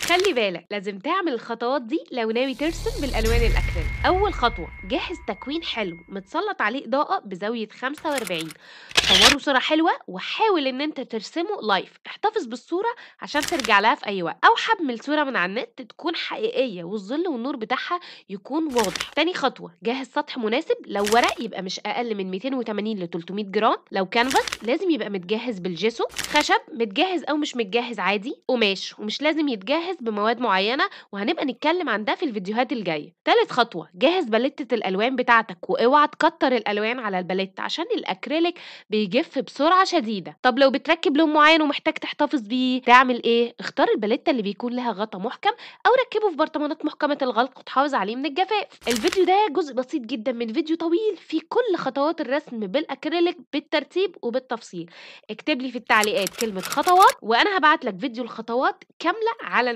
خلي بالك لازم تعمل الخطوات دي لو ناوي ترسم بالالوان الاكريليك اول خطوه جهز تكوين حلو متسلط عليه اضاءه بزاويه 45 صوره صوره حلوه وحاول ان انت ترسمه لايف احتفظ بالصوره عشان ترجع لها في اي وقت او حمل صوره من على النت تكون حقيقيه والظل والنور بتاعها يكون واضح تاني خطوه جهز سطح مناسب لو ورق يبقى مش اقل من 280 ل 300 جرام لو كانفاس لازم يبقى متجهز بالجيسو خشب متجهز او مش متجهز عادي قماش ومش لازم يتجهز جاهز بمواد معينة وهنبقى نتكلم عن ده في الفيديوهات الجاية تالت خطوة جهز باليتة الألوان بتاعتك واوعى تكتر الألوان على الباليت عشان الأكريليك بيجف بسرعة شديدة طب لو بتركب لون معين ومحتاج تحتفظ بيه تعمل ايه؟ اختار الباليتة اللي بيكون لها غطا محكم أو ركبه في برطمانات محكمة الغلق وتحافظ عليه من الجفاف الفيديو ده جزء بسيط جدا من فيديو طويل فيه كل خطوات الرسم بالأكريليك بالترتيب وبالتفصيل اكتب لي في التعليقات كلمة خطوات وأنا هبعت لك فيديو الخطوات كاملة على